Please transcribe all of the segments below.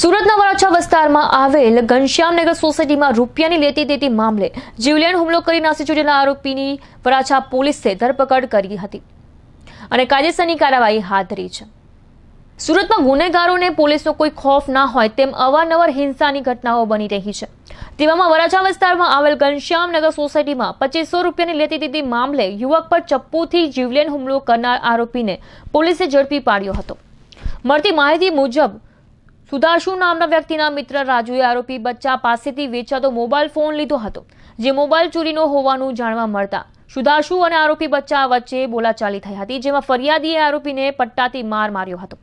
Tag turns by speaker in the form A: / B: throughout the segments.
A: સુરતના વરાછા વિસ્તારમાં આવેલ ઘનશ્યામનગર સોસાયટીમાં રૂપિયાની લેતી દેતી મામલે જીવલેણ હુમલો કરી નાસી છૂટેલા આરોપીની વરાછા પોલીસે ધરપકડ કરી હતી અને કાયદેસરની કાર્યવાહી હાથ ધરી છે સુરતમાં ગુનેગારોને પોલીસનો કોઈ ખોફ ના હોય તેમ અવારનવાર હિંસાની ઘટનાઓ બની રહી છે તેવામાં વરાછા વિસ્તારમાં આવેલ ઘનશ્યામનગર સોસાયટીમાં પચીસો રૂપિયાની લેતી દીધી મામલે યુવક પર ચપ્પુથી જીવલેણ હુમલો કરનાર આરોપીને પોલીસે ઝડપી પાડ્યો હતો મળતી માહિતી મુજબ સુધાશુ નામના વ્યક્તિના મિત્ર રાજુએ આરોપી બચ્ચા પાસેથી વેચાતો મોબાઈલ ફોન લીધો હતો જે મોબાઈલ ચોરીનો હોવાનું જાણવા મળતા સુધાશુ અને આરોપી બચ્ચા વચ્ચે બોલાચાલી થઈ હતી જેમાં ફરિયાદીએ આરોપીને પટ્ટાથી માર માર્યો હતો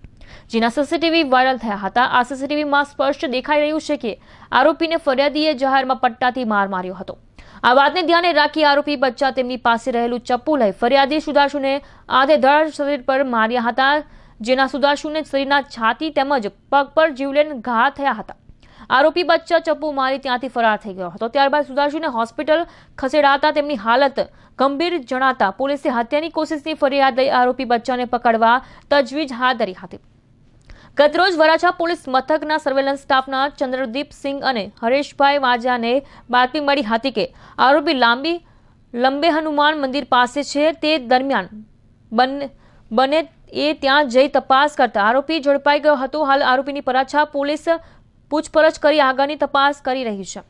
A: જેના સીસીટીવી વાયરલ થયા હતા આ સીસીટીવીમાં સ્પષ્ટ દેખાઈ રહ્યું છે કે આરોપીને ફરિયાદીએ જાહેરમાં પટ્ટાથી માર માર્યો હતો આ વાતને ધ્યાને રાખી આરોપી બચ્ચા તેમની પાસે રહેલું ચપ્પુ લઈ ફરિયાદી સુધાશુને આધે ધડ શરીર પર માર્યા હતા જેના સુધાશુને શરીરના છાતી તેમજ પગ પર જીવલેણ ઘા થયા હતા આરોપી બચ્ચા ચપ્પુ મારી ત્યાંથી ફરાર થઈ ગયો હતો ત્યારબાદ સુધાશુને હોસ્પિટલ ખસેડાતા તેમની હાલત ગંભીર જણાતા પોલીસે હત્યાની કોશિશની ફરિયાદ લઈ આરોપી બચ્ચાને પકડવા તજવીજ હાથ ધરી હતી ગતરોજ વરાછા પોલીસ મથકના સર્વેલન્સ સ્ટાફના ચંદ્રદીપસિંહ અને હરેશભાઈ વાજાને બાતમી મળી હતી કે આરોપી લાંબી લંબે હનુમાન મંદિર પાસે છે તે દરમિયાન બંને બંને એ ત્યાં જઈ તપાસ કરતા આરોપી ઝડપાઈ ગયો હતો હાલ આરોપીની પરાછા પોલીસ પૂછપરછ કરી આગળની તપાસ કરી રહી છે